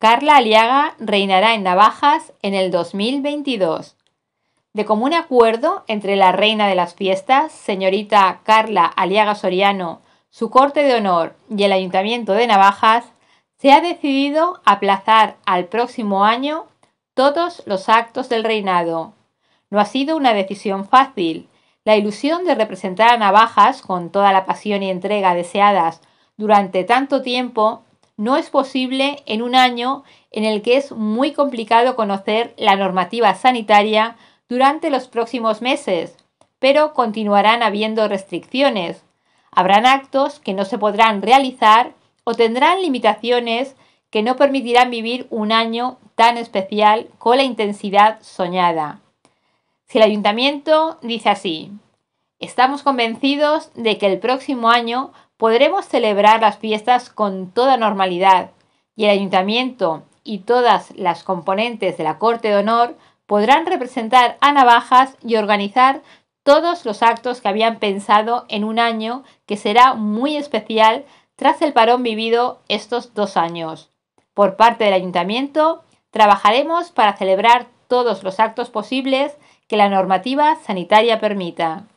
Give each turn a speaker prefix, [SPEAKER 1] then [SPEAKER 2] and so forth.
[SPEAKER 1] Carla Aliaga reinará en Navajas en el 2022. De común acuerdo entre la reina de las fiestas, señorita Carla Aliaga Soriano, su corte de honor y el ayuntamiento de Navajas, se ha decidido aplazar al próximo año todos los actos del reinado. No ha sido una decisión fácil. La ilusión de representar a Navajas con toda la pasión y entrega deseadas durante tanto tiempo no es posible en un año en el que es muy complicado conocer la normativa sanitaria durante los próximos meses, pero continuarán habiendo restricciones. Habrán actos que no se podrán realizar o tendrán limitaciones que no permitirán vivir un año tan especial con la intensidad soñada. Si el ayuntamiento dice así, estamos convencidos de que el próximo año podremos celebrar las fiestas con toda normalidad y el ayuntamiento y todas las componentes de la Corte de Honor podrán representar a Navajas y organizar todos los actos que habían pensado en un año que será muy especial tras el parón vivido estos dos años. Por parte del ayuntamiento, trabajaremos para celebrar todos los actos posibles que la normativa sanitaria permita.